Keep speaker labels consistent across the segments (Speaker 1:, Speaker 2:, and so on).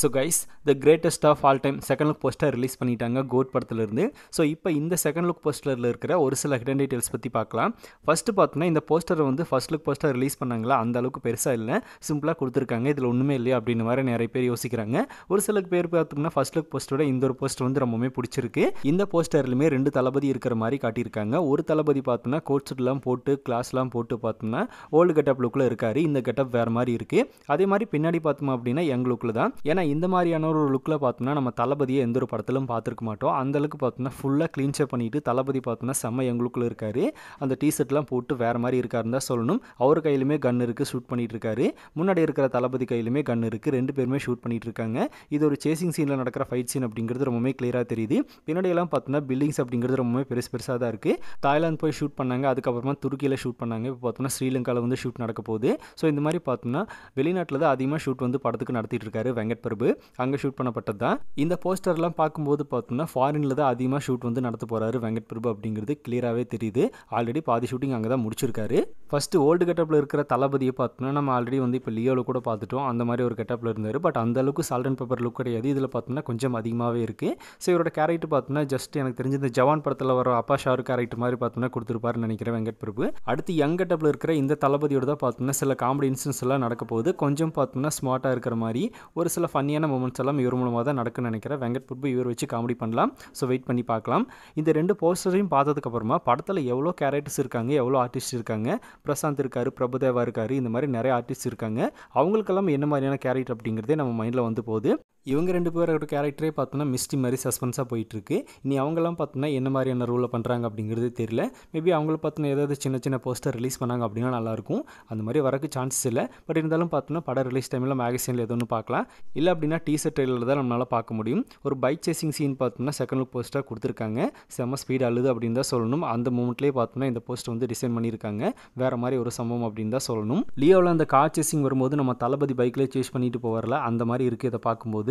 Speaker 1: so guys the greatest of all time second look poster release பண்ணிட்டாங்க GOAT படத்துலேருந்து so இப்போ இந்த second look போஸ்டரில் இருக்கிற ஒரு சில ஹிடன் டீட்டெயில்ஸ் பற்றி பார்க்கலாம் ஃபஸ்ட்டு பார்த்தோன்னா இந்த போஸ்டர் வந்து ஃபஸ்ட் லுக் போஸ்டர் ரிலீஸ் பண்ணாங்களா அந்த அளவுக்கு பெருசாக இல்லை சிம்பிளாக கொடுத்துருக்காங்க இதில் ஒன்றுமே இல்லையா அப்படின்னு மாதிரி நிறைய பேர் யோசிக்கிறாங்க ஒரு சில பேர் பார்த்தோம்னா ஃபஸ்ட் லுக் போஸ்டரோட இந்த ஒரு போஸ்டர் வந்து ரொம்பவுமே பிடிச்சிருக்கு இந்த போஸ்டர்லையுமே ரெண்டு தளபதி இருக்கிற மாதிரி காட்டியிருக்காங்க ஒரு தளபதி பார்த்தோம்னா கோட் போட்டு கிளாஸ்லாம் போட்டு பார்த்தோம்னா ஓல்டு கெட்டப் லுக்கில் இருக்காரு இந்த கெட்டப் வேறு மாதிரி இருக்குது அதே மாதிரி பின்னாடி பார்த்தோம் அப்படின்னா யங் லுக்கில் தான் ஏன்னா ஏன்னா இந்த மாதிரியான ஒரு லுக்கில் பார்த்தோம்னா நம்ம தளபதியை எந்த ஒரு படத்திலும் பார்த்துருக்க மாட்டோம் அந்தளவுக்கு பார்த்தோம்னா ஃபுல்லாக க்ளீன்ஷப் பண்ணிவிட்டு தளபதி பார்த்தோம்னா செம்ம எங்களுக்குள்ளே இருக்கார் அந்த டிஷர்ட்லாம் போட்டு வேறு மாதிரி இருக்காருன்னு தான் சொல்லணும் அவர் கையிலுமே கன் இருக்குது ஷூட் பண்ணிகிட்டு இருக்காரு முன்னாடி இருக்கிற தளபதி கையிலுமே கன் இருக்குது ரெண்டு பேருமே ஷூட் பண்ணிகிட்டு இருக்காங்க இது ஒரு சேசிங் சீனில் நடக்கிற ஃபைட் சீன் அப்படிங்கிறது ரொம்பவே கிளியராக தெரியுது பின்னாடியெல்லாம் பார்த்தோம்னா பில்டிங்ஸ் அப்படிங்கிறது ரொம்பவே பெருசு பெருசாக தான் இருக்குது தாய்லாந்து போய் ஷூட் பண்ணாங்க அதுக்கப்புறமா துருக்கியில் ஷூட் பண்ணாங்க இப்போ பார்த்தோம்னா ஸ்ரீலங்காவில் வந்து ஷூட் நடக்க போகுது ஸோ இந்த மாதிரி பார்த்தோம்னா வெளிநாட்டில் தான் அதிகமாக ஷூட் வந்து படத்துக்கு நடத்திட்டு இருக்காரு வெங்கட் தொடர்பு அங்கே ஷூட் பண்ணப்பட்டது தான் இந்த போஸ்டர்லாம் பார்க்கும்போது பார்த்தோம்னா ஃபாரினில் தான் அதிகமாக ஷூட் வந்து நடத்த போகிறாரு வெங்கட் பிரபு அப்படிங்கிறது கிளியராகவே தெரியுது ஆல்ரெடி பாதி ஷூட்டிங் அங்கே தான் முடிச்சிருக்காரு ஃபஸ்ட்டு ஓல்டு கெட்டப்பில் இருக்கிற தளபதியை பார்த்தோம்னா நம்ம ஆல்ரெடி வந்து இப்போ லியோவில் கூட பார்த்துட்டோம் அந்த மாதிரி ஒரு கெட்டப்பில் இருந்தார் பட் அந்த அளவுக்கு சால்ட் அண்ட் பேப்பர் லுக் கிடையாது இதில் பார்த்தோம்னா கொஞ்சம் அதிகமாகவே இருக்குது ஸோ இவரோட கேரக்டர் பார்த்தோம்னா ஜஸ்ட் எனக்கு தெரிஞ்ச இந்த ஜவான் படத்தில் வர அப்பா ஷாரு கேரக்டர் மாதிரி பார்த்தோம்னா கொடுத்துருப்பாருன்னு நினைக்கிறேன் வெங்கட் பிரபு அடுத்து யங் கெட்டப்பில் இருக்கிற இந்த தளபதியோட தான் பார்த்தோம்னா சில காமெடி இன்சிடன்ஸ் எல்லாம் நடக்க போகுது கொஞ்சம் பார்த்தோம்னா ஸ்மார்ட்டாக இருக்கிற மாதிரி ஒரு சில ஃபன் ஃபன்னியான மூமெண்ட்ஸ் எல்லாம் இவர் மூலமாக தான் நடக்குன்னு நினைக்கிறேன் வெங்கட் பிரபு இவர் வச்சு காமெடி பண்ணலாம் ஸோ வெயிட் பண்ணி பார்க்கலாம் இந்த ரெண்டு போஸ்டரையும் பார்த்ததுக்கப்புறமா படத்தில் எவ்வளோ கேரக்டர்ஸ் இருக்காங்க எவ்வளோ ஆர்டிஸ்ட் இருக்காங்க பிரசாந்த் இருக்கார் பிரபுதேவா இருக்கார் இந்த மாதிரி நிறைய ஆர்டிஸ்ட் இருக்காங்க அவங்களுக்கெல்லாம் என்ன மாதிரியான கேரக்டர் அப்படிங்கிறதே நம்ம மைண்டில் வந்து போகுது இவங்க ரெண்டு பேரோட கேரக்டரே பார்த்தோம்னா மிஸ்டி மாதிரி சஸ்பென்ஸாக போயிட்டுருக்கு இனி அவங்களாம் பார்த்தோம்னா என்ன மாதிரியான ரூலை பண்ணுறாங்க அப்படிங்கிறது தெரியல மேபி அவங்கள பார்த்தோன்னா ஏதாவது சின்ன சின்ன போஸ்டர் ரிலீஸ் பண்ணாங்க அப்படின்னா நல்லாயிருக்கும் அந்த மாதிரி வரக்கு சான்சஸ் இல்லை பட் இருந்தாலும் பார்த்தோம்னா படம் ரிலீஸ் டைமில் மேகசினில் எதோ ஒன்று பார்க்கலாம் இல்லை அப்படின்னா டீசர் ட்ரெயிலில் தான் நம்மளால் பார்க்க முடியும் ஒரு பைக் சேசிங் சீன் பார்த்தோம்னா செகண்ட் லுக் போஸ்ட்டாக கொடுத்துருக்காங்க செம்ம ஸ்பீட் அழுது அப்படின்னு தான் சொல்லணும் அந்த மூமெண்ட்லேயே பார்த்தோம்னா இந்த போஸ்ட் வந்து டிசைன் பண்ணியிருக்காங்க வேறு மாதிரி ஒரு சம்பவம் அப்படின்னு தான் சொல்லணும் லியோவில் அந்த கார் சேசிங் வரும்போது நம்ம தளபதி பைக்லேயே சேஸ் பண்ணிட்டு போகிறல அந்த மாதிரி இருக்குது இதை பார்க்கும்போது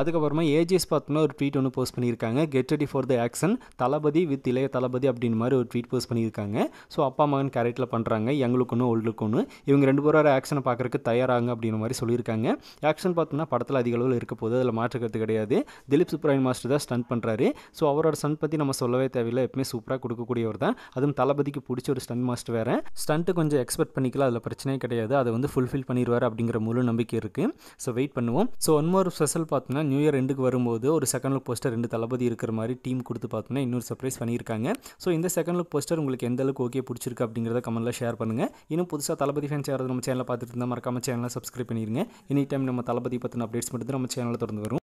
Speaker 1: அதுக்கப்புறமா ஏஜிஎஸ் பார்த்தோன்னா ஒரு ட்வீட் ஒன்று போஸ்ட் பண்ணியிருக்காங்க get ready for the action Thalapathy with Ilaya Thalapathy அப்படின்னு மாதிரி ஒரு ட்வீட் போஸ்ட் பண்ணியிருக்காங்க ஸோ அப்பா மகன் கேரக்டரில் பண்ணுறாங்க எங்களுக்கு ஒன்று ஓல்டுக்கு ஒன்று இவங்க ரெண்டு பேரும் ஆக்ஷனை பார்க்குறக்கு தயாராங்க அப்படின்னு மாதிரி சொல்லியிருக்காங்க ஆக்ஷன் பார்த்தோம்னா படத்தில் அதிக அளவில் இருக்க போது அதில் மாற்றுக்கிறது கிடையாது திலீப் சுப்ராயன் மாஸ்டர் தான் ஸ்டன்ட் பண்ணுறாரு ஸோ அவரோட ஸ்டன்ட் பற்றி நம்ம சொல்லவே தேவையில்லை எப்பவுமே சூப்பராக கொடுக்கக்கூடியவர் தான் அதுவும் தளபதிக்கு பிடிச்ச ஒரு ஸ்டன்ட் மாஸ்டர் வேறு ஸ்டண்ட்டு கொஞ்சம் எக்ஸ்பெக்ட் பண்ணிக்கலாம் அதில் பிரச்சனையே கிடையாது அதை வந்து ஃபுல்ஃபில் பண்ணிடுவார் அப்படிங்கிற முழு நம்பிக்கை இருக்குது ஸோ வெயிட் பண்ணுவோம் ஸோ ஒன் மோர் ஸ்பெஷல் பார்த்தோம்னா பார்த்தீங்கன்னா நியூ இயர் ரெண்டுக்கு வரும்போது ஒரு செகண்ட் லுக் போஸ்டர் ரெண்டு தளபதி இருக்கிற மாதிரி டீம் கொடுத்து பார்த்தோன்னா இன்னொரு சர்ப்ரைஸ் பண்ணியிருக்காங்க ஸோ இந்த செகண்ட் லுக் போஸ்டர் உங்களுக்கு எந்த அளவுக்கு ஓகே பிடிச்சிருக்கு அப்படிங்கிறத கமெண்ட்டில் ஷேர் பண்ணுங்கள் இன்னும் புதுசாக தளபதி ஃபேன்ஸ் யாராவது நம்ம சேனலில் பார்த்துட்டு இருந்தால் மறக்காம சேனலை சப்ஸ்கிரைப் பண்ணிடுங்க எனி டைம் நம்ம தளபதி பற்றின அப்டேட்ஸ் மட்டும் நம்ம சேனலில் தொடர்ந்து வரும்